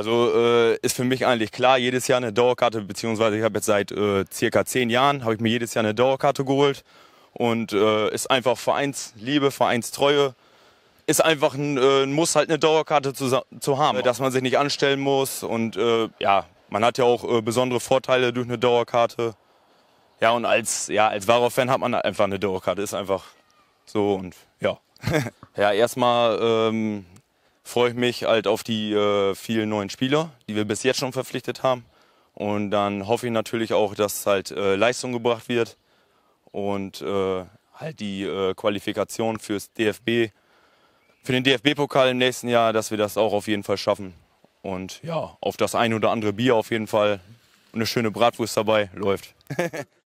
Also äh, ist für mich eigentlich klar, jedes Jahr eine Dauerkarte, beziehungsweise ich habe jetzt seit äh, circa zehn Jahren, habe ich mir jedes Jahr eine Dauerkarte geholt und äh, ist einfach Vereinsliebe, Vereinstreue. Ist einfach ein, äh, Muss, halt eine Dauerkarte zu, zu haben, dass man sich nicht anstellen muss und äh, ja, man hat ja auch äh, besondere Vorteile durch eine Dauerkarte. Ja, und als, ja, als wahrer Fan hat man einfach eine Dauerkarte, ist einfach so und ja. ja, erstmal ähm, freue ich mich halt auf die äh, vielen neuen Spieler, die wir bis jetzt schon verpflichtet haben. Und dann hoffe ich natürlich auch, dass halt äh, Leistung gebracht wird und äh, halt die äh, Qualifikation fürs DFB, für den DFB-Pokal im nächsten Jahr, dass wir das auch auf jeden Fall schaffen. Und ja, auf das ein oder andere Bier auf jeden Fall. Und eine schöne Bratwurst dabei läuft.